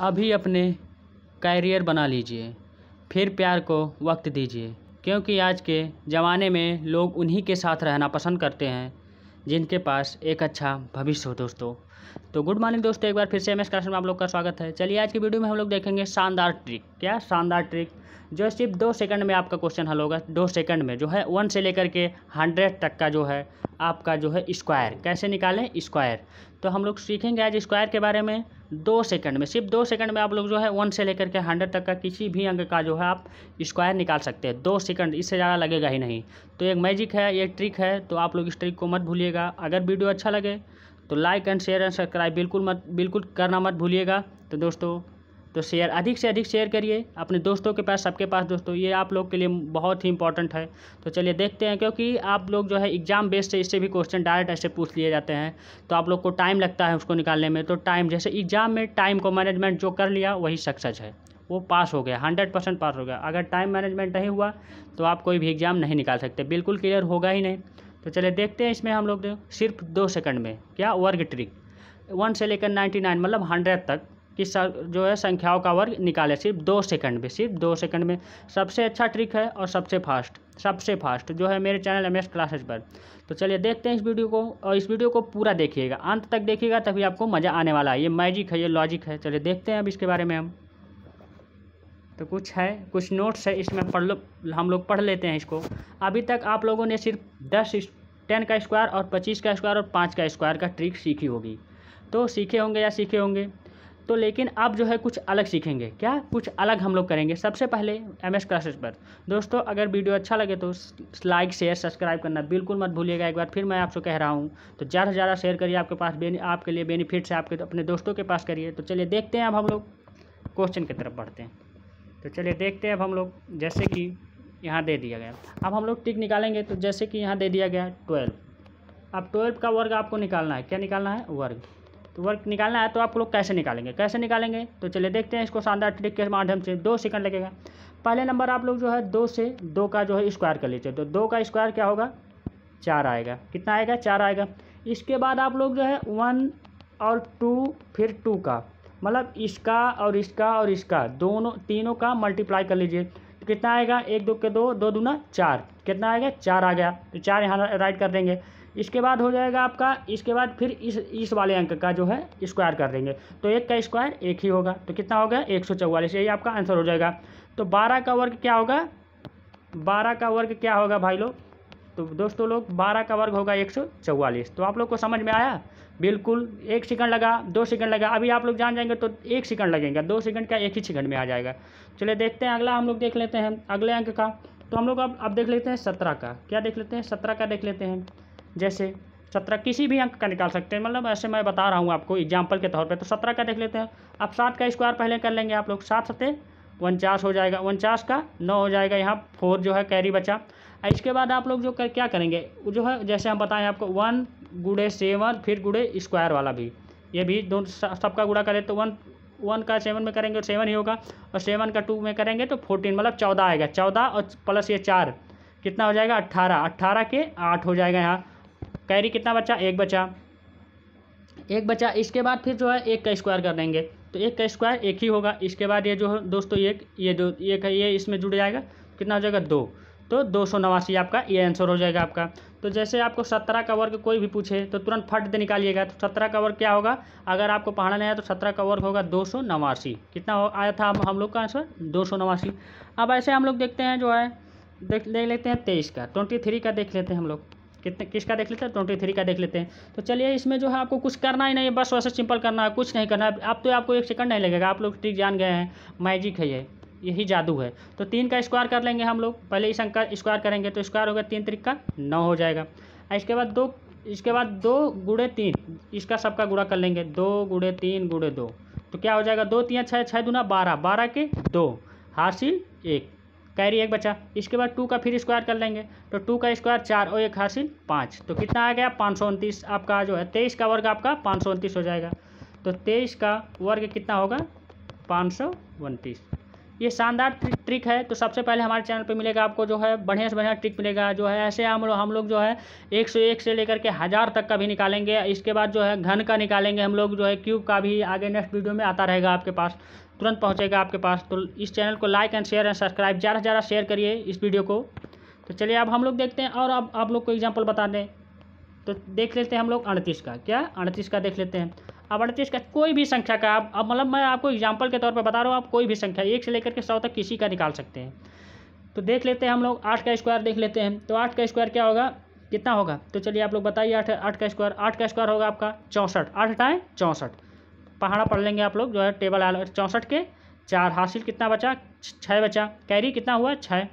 अभी अपने कैरियर बना लीजिए फिर प्यार को वक्त दीजिए क्योंकि आज के ज़माने में लोग उन्हीं के साथ रहना पसंद करते हैं जिनके पास एक अच्छा भविष्य हो दोस्तों तो गुड मॉर्निंग दोस्तों एक बार फिर से एम एस क्लास में आप लोग का स्वागत है चलिए आज की वीडियो में हम लोग देखेंगे शानदार ट्रिक क्या शानदार ट्रिक जो सिर्फ दो सेकंड में आपका क्वेश्चन हल होगा दो सेकंड में जो है वन से लेकर के हंड्रेड तक का जो है आपका जो है स्क्वायर कैसे निकालें स्क्वायर तो हम लोग सीखेंगे आज स्क्वायर के बारे में दो सेकंड में सिर्फ दो सेकंड में आप लोग जो है वन से लेकर के हंड्रेड तक का किसी भी अंक का जो है आप स्क्वायर निकाल सकते हैं दो सेकंड इससे ज़्यादा लगेगा ही नहीं तो एक मैजिक है एक ट्रिक है तो आप लोग इस ट्रिक को मत भूलिएगा अगर वीडियो अच्छा लगे तो like and share and subscribe बिल्कुल मत बिल्कुल करना मत भूलिएगा तो दोस्तों तो शेयर अधिक से अधिक शेयर करिए अपने दोस्तों के पास सबके पास दोस्तों ये आप लोग के लिए बहुत ही इंपॉर्टेंट है तो चलिए देखते हैं क्योंकि आप लोग जो है एग्जाम बेस से इससे भी क्वेश्चन डायरेक्ट ऐसे पूछ लिए जाते हैं तो आप लोग को टाइम लगता है उसको निकालने में तो टाइम जैसे एग्जाम में टाइम को मैनेजमेंट जो कर लिया वही सक्सेस है वो पास हो गया हंड्रेड परसेंट पास हो गया अगर टाइम मैनेजमेंट नहीं हुआ तो आप कोई भी एग्ज़ाम नहीं निकाल सकते बिल्कुल क्लियर होगा ही नहीं तो चलिए देखते हैं इसमें हम लोग सिर्फ दो सेकंड में क्या वर्ग ट्रिक वन से लेकर नाइन्टी नाइन मतलब हंड्रेड तक कि जो है संख्याओं का वर्ग निकाले सिर्फ दो सेकंड में सिर्फ दो सेकंड में सबसे अच्छा ट्रिक है और सबसे फास्ट सबसे फास्ट जो है मेरे चैनल एम एस क्लासेस पर तो चलिए देखते हैं इस वीडियो को और इस वीडियो को पूरा देखिएगा अंत तक देखिएगा तभी आपको मज़ा आने वाला है ये मैजिक है ये लॉजिक है चलिए देखते हैं अब इसके बारे में हम तो कुछ है कुछ नोट्स है इसमें पढ़ लो हम लोग पढ़ लेते हैं इसको अभी तक आप लोगों ने सिर्फ दस टेन का स्क्वायर और पच्चीस का स्क्वायर और पाँच का स्क्वायर का ट्रिक सीखी होगी तो सीखे होंगे या सीखे होंगे तो लेकिन अब जो है कुछ अलग सीखेंगे क्या कुछ अलग हम लोग करेंगे सबसे पहले एम एस क्लासेस पर दोस्तों अगर वीडियो अच्छा लगे तो लाइक शेयर सब्सक्राइब करना बिल्कुल मत भूलिएगा एक बार फिर मैं आपसे कह रहा हूँ तो ज़्यादा से ज़्यादा शेयर करिए आपके पास आपके लिए बेनिफिट्स है आपके तो अपने दोस्तों के पास करिए तो चलिए देखते हैं अब हम लोग क्वेश्चन की तरफ बढ़ते हैं तो चलिए देखते हैं अब हम लोग जैसे कि यहाँ दे दिया गया अब हम लोग टिक निकालेंगे तो जैसे कि यहाँ दे दिया गया ट्वेल्व अब ट्वेल्व का वर्ग आपको निकालना है क्या निकालना है वर्ग तो वर्क निकालना है तो आप लोग कैसे निकालेंगे कैसे निकालेंगे तो चलिए देखते हैं इसको शानदार ट्रिक के माध्यम से दो सेकंड लगेगा पहले नंबर आप लोग जो है दो से दो का जो है स्क्वायर कर लीजिए तो दो का स्क्वायर क्या होगा चार आएगा कितना आएगा चार आएगा इसके बाद आप लोग जो है वन और टू फिर टू का मतलब इसका और इसका और इसका दोनों तीनों का मल्टीप्लाई कर लीजिए तो कितना आएगा एक दो के दो दो दूना चार कितना आएगा चार आ गया तो चार यहाँ राइट कर देंगे इसके बाद हो जाएगा आपका इसके बाद फिर इस इस वाले अंक का जो है स्क्वायर कर देंगे तो एक का स्क्वायर एक ही होगा तो कितना हो गया एक सौ चौवालीस यही आपका आंसर हो जाएगा तो बारह का वर्ग क्या होगा बारह का वर्ग क्या होगा भाई लोग तो दोस्तों लोग बारह का वर्ग होगा एक सौ चौवालीस तो आप लोग को समझ में आया बिल्कुल एक सेकंड लगा दो सेकंड लगा अभी आप लोग जान जाएंगे तो एक सेकंड लगेगा दो सेकंड का एक ही सेकंड में आ जाएगा चलिए देखते हैं अगला हम लोग देख लेते हैं अगले अंक का तो हम लोग अब अब देख लेते हैं सत्रह का क्या देख लेते हैं सत्रह का देख लेते हैं जैसे सत्रह किसी भी अंक का निकाल सकते हैं मतलब ऐसे मैं बता रहा हूँ आपको एग्जाम्पल के तौर पर तो सत्रह का देख लेते हैं अब सात का स्क्वायर पहले कर लेंगे आप लोग सात सत्य उनचास हो जाएगा उनचास का नौ हो जाएगा यहाँ फोर जो है कैरी बचा इसके बाद आप लोग जो कर, क्या करेंगे जो है जैसे हम बताएं आपको वन गुड़े सेवन फिर गुड़े स्क्वायर वाला भी ये भी दो सबका गुड़ा करें तो वन वन का सेवन में करेंगे तो सेवन ही होगा और सेवन का टू में करेंगे तो फोर्टीन मतलब चौदह आएगा चौदह और प्लस ये चार कितना हो जाएगा अट्ठारह अट्ठारह के आठ हो जाएगा यहाँ कैरी कितना बचा एक बचा एक बचा इसके बाद फिर जो है एक का स्क्वायर कर देंगे तो एक का स्क्वायर एक ही होगा इसके बाद ये जो है दोस्तों एक ये दो ये का ये इसमें जुड़ जाएगा कितना हो जाएगा दो तो दो सौ नवासी आपका ये आंसर हो जाएगा आपका तो जैसे आपको सत्रह का वर्ग कोई भी पूछे तो तुरंत फट दे निकालिएगा तो सत्रह का वर्ग क्या होगा अगर आपको पहाड़ा नहीं आया तो सत्रह का वर्ग होगा दो सौ नवासी कितना हो आया था हम लोग का आंसर दो सौ नवासी अब ऐसे हम लोग देखते हैं जो है देख ले लेते हैं तेईस का ट्वेंटी थ्री का देख लेते हैं हम लोग कितने किसका देख लेते हैं ट्वेंटी थ्री का देख लेते हैं तो चलिए इसमें जो है आपको कुछ करना ही नहीं है बस वैसे सिंपल करना है कुछ नहीं करना है अब तो आपको एक सेकंड नहीं लगेगा आप लोग ठीक जान गए हैं मैजिक है ये यही जादू है तो तीन का स्क्वायर कर लेंगे हम लोग पहले इस अंक का स्क्वायर करेंगे तो स्क्वायर होगा तीन तरीक का नौ हो जाएगा इसके बाद दो इसके बाद दो गुड़े तीन इसका सबका गुड़ा कर लेंगे दो गुड़े तीन गुड़े दो तो क्या हो जाएगा दो तीन छः छः दूना बारह बारह के दो हासिल एक कैरी एक बचा इसके बाद टू का फिर स्क्वायर कर लेंगे तो टू का स्क्वायर चार और एक हासिल पाँच तो कितना आ गया पाँच सौ उनतीस आपका जो है तेईस का वर्ग आपका पाँच सौ उनतीस हो जाएगा तो तेईस का वर्ग कितना होगा पाँच सौ उनतीस ये शानदार ट्रिक है तो सबसे पहले हमारे चैनल पे मिलेगा आपको जो है बढ़िया से बढ़िया ट्रिक मिलेगा जो है ऐसे हम लोग हम लोग जो है एक सौ एक से लेकर के हज़ार तक का भी निकालेंगे इसके बाद जो है घन का निकालेंगे हम लोग जो है क्यूब का भी आगे नेक्स्ट वीडियो में आता रहेगा आपके पास तुरंत पहुँचेगा आपके पास तो इस चैनल को like and share and subscribe ज़्यादा से ज़्यादा शेयर करिए इस वीडियो को तो चलिए अब हम लोग देखते हैं और अब आप लोग को एग्जाम्पल बता दें तो देख लेते हैं हम लोग अड़तीस का क्या अड़तीस का देख लेते हैं अब अड़तीस का कोई भी संख्या का आप अब मतलब मैं आपको एग्जाम्पल के तौर पर बता रहा हूँ आप कोई भी संख्या एक से लेकर के सौ तक किसी का निकाल सकते हैं तो देख लेते हैं हम लोग आठ का स्क्वायर देख लेते हैं तो आठ का स्क्वायर क्या होगा कितना होगा तो चलिए आप लोग बताइए आठ आठ का स्क्वायर आठ का स्क्वायर होगा आपका चौंसठ आठ हटाएँ चौंसठ पहाड़ा पढ़ लेंगे आप लोग जो है टेबल चौंसठ के चार हासिल कितना बचा छः बचा कैरी कितना हुआ छः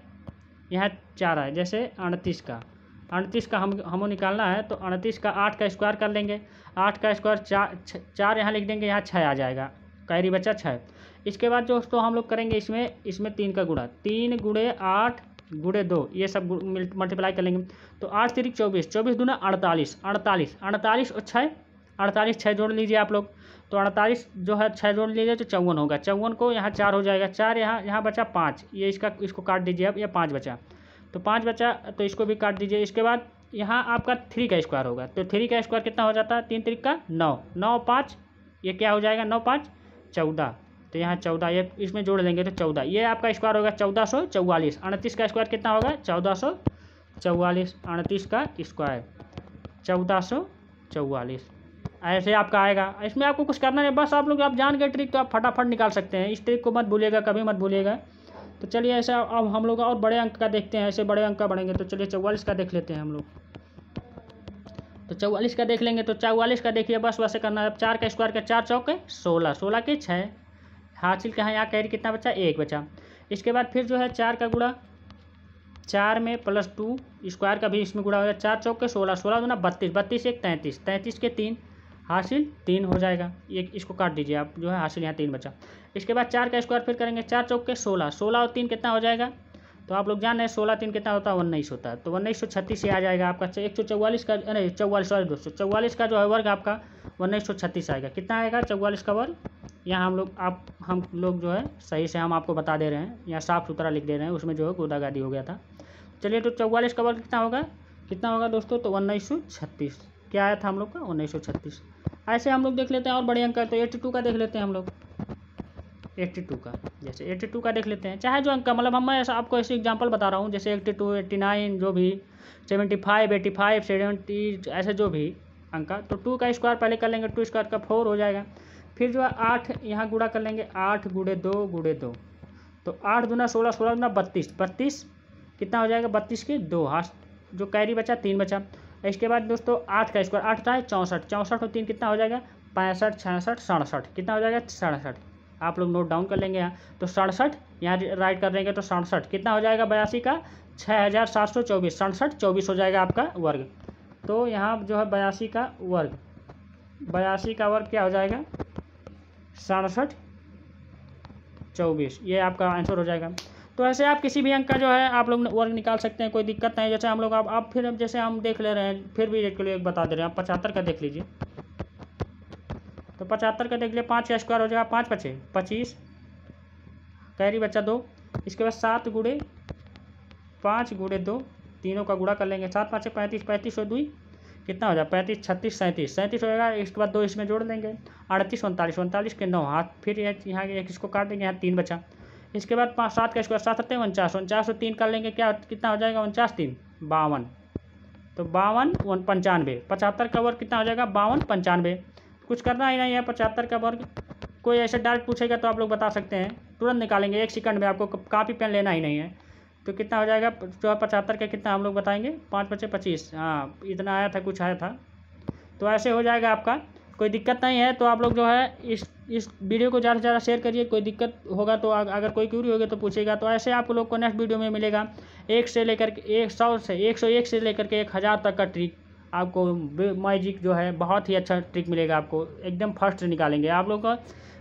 यहाँ चार आए जैसे अड़तीस का अड़तीस का हम हमें निकालना है तो अड़तीस का आठ का स्क्वायर कर लेंगे आठ का स्क्वायर चार चार यहाँ लिख देंगे यहाँ छः आ जाएगा कैरी बचा छः इसके बाद दोस्तों हम लोग करेंगे इसमें इसमें तीन का गुड़ा तीन गुड़े आठ गुड़े दो ये सब मल्टीप्लाई कर लेंगे तो आठ तिरिक चौबीस चौबीस दूना अड़तालीस अड़तालीस अड़तालीस और छः अड़तालीस छः जोड़ लीजिए आप लोग तो अड़तालीस जो है छः जोड़ लीजिए तो चौवन होगा चौवन को यहाँ चार हो जाएगा चार यहाँ यहाँ बचा पाँच ये इसका इसको काट दीजिए अब यह पाँच बचा तो पाँच बचा तो इसको भी काट दीजिए इसके बाद यहाँ आपका थ्री का स्क्वायर होगा तो थ्री का स्क्वायर कितना हो जाता है तीन तरीक का नौ नौ पाँच ये क्या हो जाएगा नौ पाँच चौदह तो यहाँ चौदह ये इसमें जोड़ लेंगे तो चौदह ये आपका स्क्वायर होगा चौदह सौ चौवालीस अड़तीस का स्क्वायर कितना होगा चौदह सौ चौवालीस अड़तीस का स्क्वायर चौदह सौ चौवालीस ऐसे आपका आएगा इसमें आपको कुछ करना नहीं बस आप लोग आप जान गए ट्रिक तो आप फटाफट निकाल सकते हैं इस ट्रिक को मत भूलिएगा कभी मत भूलिएगा तो चलिए ऐसा अब हम लोग और बड़े अंक का देखते हैं ऐसे बड़े अंक का बढ़ेंगे तो चलिए चौवालीस का देख लेते हैं हम लोग तो चौवालीस का देख लेंगे तो चौवालीस का देखिए बस वैसे करना है अब चार का स्क्वायर का चार चौके सोलह सोलह के छः हासिल कहाँ यहाँ कैरी कितना बचा एक बचा इसके बाद फिर जो है चार का गुड़ा चार में प्लस टू स्क्वायर का भी इसमें गुड़ा हो गया चार चौके सोलह सोलह दो ना बत्तीस बत्तीस एक तैंतीस तैंतीस के तीन हासिल तीन हो जाएगा एक इसको काट दीजिए आप जो है हासिल यहाँ तीन बचा इसके बाद चार का स्क्वायर फिर करेंगे चार चौक के सोलह सोलह और तीन कितना हो जाएगा तो आप लोग जान रहे हैं सोलह तीन कितना होता है उन्नीस होता है तो उन्नीस सौ छत्तीस आ जाएगा आपका एक सौ चौवालीस का नहीं चौवालीस सॉरी दोस्तों चौवालीस का जो है वर्ग आपका उन्नीस सौ छत्तीस आएगा कितना आएगा चौवालीस का वर्ग यहाँ हम लोग आप हम लोग जो है सही से हम आपको बता दे रहे हैं यहाँ साफ सुथरा लिख दे रहे हैं उसमें जो है गोदागादी हो गया था चलिए तो चौवालीस का वर्ग कितना होगा कितना होगा दोस्तों तो उन्नीस सौ छत्तीस क्या आया था हम लोग का उन्नीस सौ छत्तीस ऐसे हम लोग देख लेते हैं और बड़े अंक तो एट्टी टू का देख लेते हैं हम लोग एट्टी टू का जैसे एट्टी टू का देख लेते हैं चाहे जो अंक मतलब हम मैं आपको ऐसे एग्जाम्पल बता रहा हूँ जैसे एट्टी टू एट्टी नाइन जो भी seventy five eighty five seventy ऐसे जो भी अंक का तो टू का स्क्वायर पहले कर लेंगे टू स्क्वायर का फोर हो जाएगा फिर जो है आठ यहाँ गुड़ा कर लेंगे आठ गुड़े दो गुड़े दो तो आठ दुना सोलह सोलह दूना बत्तीस बत्तीस कितना हो जाएगा बत्तीस के दो हास्ट जो कैरी बचा तीन बचा इसके बाद दोस्तों आठ का स्क्वायर आठ होता है चौंसठ चौंसठ और तीन कितना हो जाएगा पैंसठ छियासठ सड़सठ कितना हो जाएगा सड़सठ आप लोग नोट डाउन कर लेंगे यहाँ तो सड़सठ यहाँ राइट कर देंगे तो सड़सठ कितना हो जाएगा बयासी का छः हज़ार सात सौ चौबीस सड़सठ चौबीस हो जाएगा आपका वर्ग तो यहाँ जो है बयासी का वर्ग बयासी का वर्ग क्या हो जाएगा सड़सठ चौबीस ये आपका आंसर हो जाएगा तो ऐसे आप किसी भी अंक का जो है आप लोग वर्ग निकाल सकते हैं कोई दिक्कत नहीं जैसे हम लोग आप, आप फिर जैसे हम देख ले रहे हैं फिर भी के लिए एक बता दे रहे हैं आप पचहत्तर का देख लीजिए तो पचहत्तर का देख लीजिए पाँच का स्क्वायर हो जाएगा पाँच पचे पच्चीस कैरी बच्चा दो इसके बाद सात गुड़े पाँच गुड़े दो तीनों का गुड़ा कर लेंगे सात पाँच पैंतीस पैंतीस और दुई कितना हो जाएगा पैंतीस छत्तीस सैंतीस सैंतीस होएगा इसके बाद दो इसमें जोड़ देंगे अड़तीस उनतालीस उनतालीस के नौ हाथ फिर यहाँ एक इसको काट देंगे यहाँ तीन बचा इसके बाद पाँच सात का स्क्वायर सात सत्ते उनचास उनचास और तीन कर लेंगे क्या कितना हो जाएगा उनचास तीन बावन तो बावन पंचानवे पचहत्तर का वर्ग कितना हो जाएगा बावन पंचानवे कुछ करना ही नहीं है पचहत्तर का वर्ग कोई ऐसे डायरेक्ट पूछेगा तो आप लोग बता सकते हैं तुरंत निकालेंगे एक सेकंड में आपको कापी पेन लेना ही नहीं है तो कितना हो जाएगा जो पचहत्तर का कितना हम लोग बताएंगे पाँच पचे पच्चीस हाँ इतना आया था कुछ आया था तो ऐसे हो जाएगा आपका कोई दिक्कत नहीं है तो आप लोग जो है इस इस वीडियो को ज़्यादा से ज़्यादा शेयर करिए कोई दिक्कत होगा तो अगर कोई क्यूरी होगी तो पूछेगा तो ऐसे आप लोग को नेक्स्ट वीडियो में मिलेगा एक से लेकर एक सौ से एक सौ एक से लेकर के एक हज़ार तक का ट्रिक आपको मैजिक जो है बहुत ही अच्छा ट्रिक मिलेगा आपको एकदम फर्स्ट निकालेंगे आप लोग का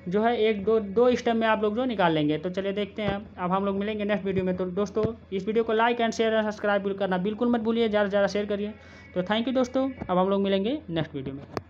जो है एक दो दो स्टेप में आप लोग जो निकाल लेंगे तो चलिए देखते हैं अब हम लोग मिलेंगे नेक्स्ट वीडियो में तो दोस्तों इस वीडियो को like and share and subscribe करना बिल्कुल मत भूलिए ज़्यादा से ज़्यादा शेयर करिए तो थैंक यू दोस्तों अब हम लोग मिलेंगे नेक्स्ट वीडियो में